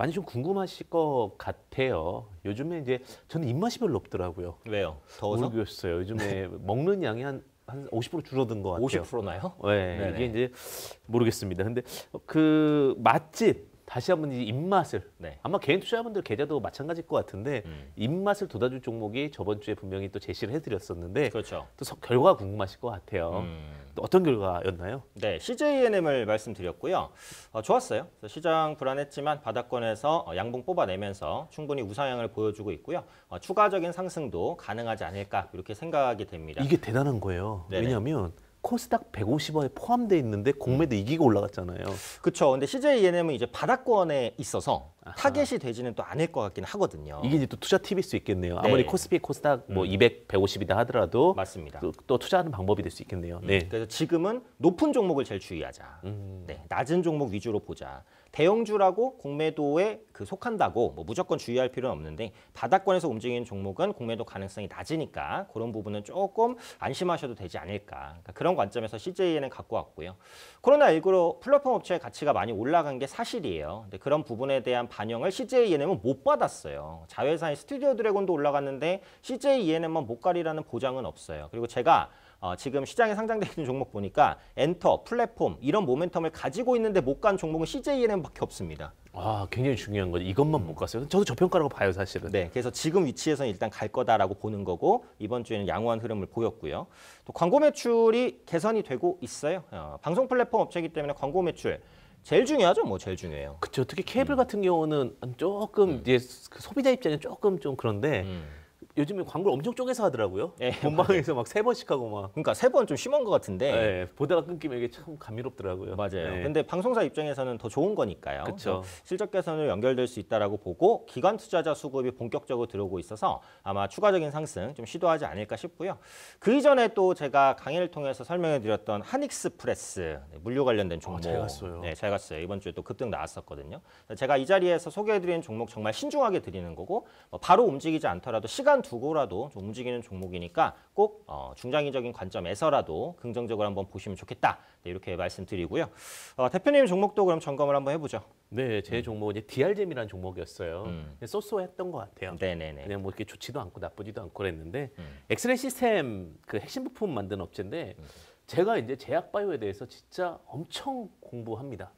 많이 좀 궁금하실 것 같아요. 요즘에 이제 저는 입맛이 별로 없더라고요. 왜요? 더워서? 모르겠어요. 요즘에 네. 먹는 양이 한 한 50% 줄어든 것 같아요. 50%나요? 네, 네네. 이게 이제 모르겠습니다. 근데 그 맛집 다시 한번 이 입맛을 네. 아마 개인 투자자분들 계좌도 마찬가지일 것 같은데 음. 입맛을 돋아줄 종목이 저번 주에 분명히 또 제시를 해드렸었는데 그렇죠. 또 서, 결과가 궁금하실 것 같아요. 음. 또 어떤 결과였나요? 네, CJNM을 말씀드렸고요. 어, 좋았어요. 시장 불안했지만 바닥권에서 어, 양봉 뽑아내면서 충분히 우상향을 보여주고 있고요. 어, 추가적인 상승도 가능하지 않을까 이렇게 생각이 됩니다. 이게 대단한 거예요. 네네. 왜냐하면 코스닥 150원에 포함돼 있는데 공매도 음. 이기고 올라갔잖아요. 그렇죠. 근데 CJ ENM은 이제 바닥권에 있어서 아하. 타겟이 되지는 또 않을 것 같긴 하거든요. 이게 이제 또 투자 팁일 수 있겠네요. 네. 아무리 코스피, 코스닥 뭐 200, 음. 150이다 하더라도 맞습니다. 또, 또 투자하는 방법이 될 수 있겠네요. 음. 네. 그래서 지금은 높은 종목을 제일 주의하자. 음. 네, 낮은 종목 위주로 보자. 대형주라고 공매도에 그 속한다고 뭐 무조건 주의할 필요는 없는데 바닥권에서 움직이는 종목은 공매도 가능성이 낮으니까 그런 부분은 조금 안심하셔도 되지 않을까 그러니까 그런 관점에서 CJ에는 갖고 왔고요. 코로나19로 플랫폼 업체의 가치가 많이 올라간 게 사실이에요. 근데 그런 부분에 대한 반영을 CJ ENM은 못 받았어요. 자회사인 스튜디오 드래곤도 올라갔는데 CJ ENM만 못 가리라는 보장은 없어요. 그리고 제가 어, 지금 시장에 상장되어 있는 종목 보니까 엔터, 플랫폼 이런 모멘텀을 가지고 있는데 못 간 종목은 c j n 밖에 없습니다. 아, 굉장히 중요한 거죠. 이것만 못 갔어요. 저도 저평가라고 봐요, 사실은. 네, 그래서 지금 위치에서 일단 갈 거다라고 보는 거고 이번 주에는 양호한 흐름을 보였고요. 또 광고 매출이 개선이 되고 있어요. 어, 방송 플랫폼 업체이기 때문에 광고 매출 제일 중요하죠, 뭐 제일 중요해요. 그렇죠. 특히 케이블 음. 같은 경우는 조금 음. 이제 그 소비자 입장에 조금 좀 그런데. 음. 요즘에 광고를 엄청 쪼개서 하더라고요. 예, 본방에서 막 세 번씩 하고 막. 그러니까 세 번 좀 심한 것 같은데. 예, 보다가 끊기면 이게 참 감미롭더라고요. 맞아요. 예. 근데 방송사 입장에서는 더 좋은 거니까요. 그렇죠. 실적 개선을 연결될 수 있다라고 보고 기관 투자자 수급이 본격적으로 들어오고 있어서 아마 추가적인 상승 좀 시도하지 않을까 싶고요. 그 이전에 또 제가 강의를 통해서 설명해드렸던 한익스프레스 네, 물류 관련된 종목. 아, 잘 갔어요. 네, 잘 갔어요. 이번 주에 또 급등 나왔었거든요. 제가 이 자리에서 소개해드린 종목 정말 신중하게 드리는 거고 뭐 바로 움직이지 않더라도 시간 시간 두고라도 좀 움직이는 종목이니까 꼭 어, 중장기적인 관점에서라도 긍정적으로 한번 보시면 좋겠다. 네, 이렇게 말씀드리고요. 어, 대표님 종목도 그럼 점검을 한번 해보죠. 네, 제 음. 종목은 이제 DRGM이라는 종목이었어요. 음. 쏘쏘했던 것 같아요. 네네네. 그냥 뭐 이렇게 좋지도 않고 나쁘지도 않고 그랬는데 음. 엑스레이 시스템 그 핵심 부품 만든 업체인데 음. 제가 이제 제약바이오에 대해서 진짜 엄청 공부합니다.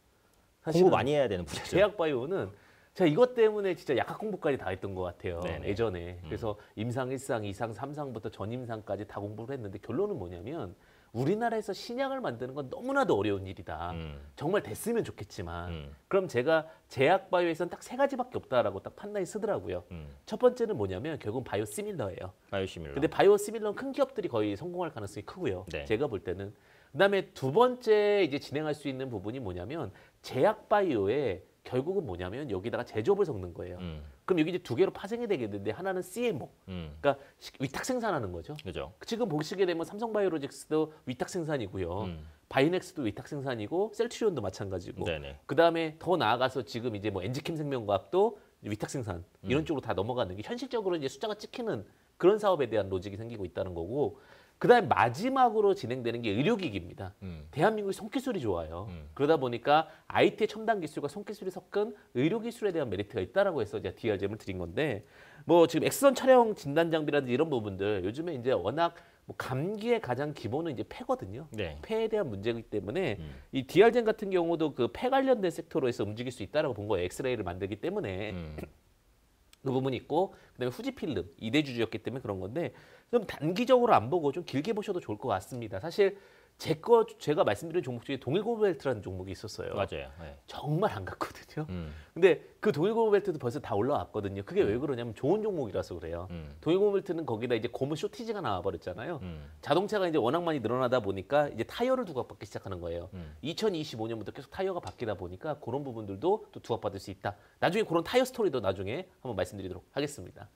공부 많이 해야 되는 분야죠. 제약바이오는 제가 이것 때문에 진짜 약학 공부까지 다 했던 것 같아요. 네네. 예전에. 음. 그래서 임상 1상, 2상, 3상부터 전임상까지 다 공부를 했는데 결론은 뭐냐면 우리나라에서 신약을 만드는 건 너무나도 어려운 일이다. 음. 정말 됐으면 좋겠지만 음. 그럼 제가 제약 바이오에선딱 세 가지밖에 없다라고 딱 판단이 쓰더라고요. 음. 첫 번째는 뭐냐면 결국은 바이오 시밀러예요. 바이오 시밀러. 근데 바이오 시밀러는 큰 기업들이 거의 성공할 가능성이 크고요. 네. 제가 볼 때는 그다음에 두 번째 이제 진행할 수 있는 부분이 뭐냐면 제약 바이오에 결국은 뭐냐면 여기다가 제조업을 섞는 거예요. 음. 그럼 여기 이제 두 개로 파생이 되겠는데 하나는 CMO, 음. 그러니까 위탁 생산하는 거죠. 그죠. 지금 보시게 되면 삼성바이오로직스도 위탁 생산이고요. 음. 바이넥스도 위탁 생산이고 셀트리온도 마찬가지고. 그 다음에 더 나아가서 지금 이제 뭐 엔지킴 생명과학도 위탁 생산 이런 음. 쪽으로 다 넘어가는 게 현실적으로 이제 숫자가 찍히는 그런 사업에 대한 로직이 생기고 있다는 거고 그다음 에 마지막으로 진행되는 게 의료기기입니다. 음. 대한민국이 손기술이 좋아요. 음. 그러다 보니까 IT의 첨단 기술과 손기술이 섞은 의료기술에 대한 메리트가 있다라고 해서 이제 DRM을 드린 건데 뭐 지금 엑스선 촬영 진단 장비라든지 이런 부분들 요즘에 이제 워낙 뭐 감기의 가장 기본은 이제 폐거든요. 네. 폐에 대한 문제이기 때문에 음. 이 DR젠 같은 경우도 그 폐 관련된 섹터로해서 움직일 수 있다라고 본 거예요. 엑스레이를 만들기 때문에. 음. 그 부분이 있고 그다음에 후지필름 이대주주였기 때문에 그런 건데 좀 단기적으로 안 보고 좀 길게 보셔도 좋을 것 같습니다. 사실 제거 제가 말씀드린 종목 중에 동일 고무벨트라는 종목이 있었어요. 맞아요. 네. 정말 안 갔거든요. 음. 근데 그 동일 고무벨트도 벌써 다 올라왔거든요. 그게 음. 왜 그러냐면 좋은 종목이라서 그래요. 음. 동일 고무벨트는 거기다 이제 고무 쇼티지가 나와버렸잖아요. 음. 자동차가 이제 워낙 많이 늘어나다 보니까 이제 타이어를 두각받기 시작하는 거예요. 2025년부터 음. 계속 타이어가 바뀌다 보니까 그런 부분들도 또 두각받을 수 있다. 나중에 그런 타이어 스토리도 나중에 한번 말씀드리도록 하겠습니다.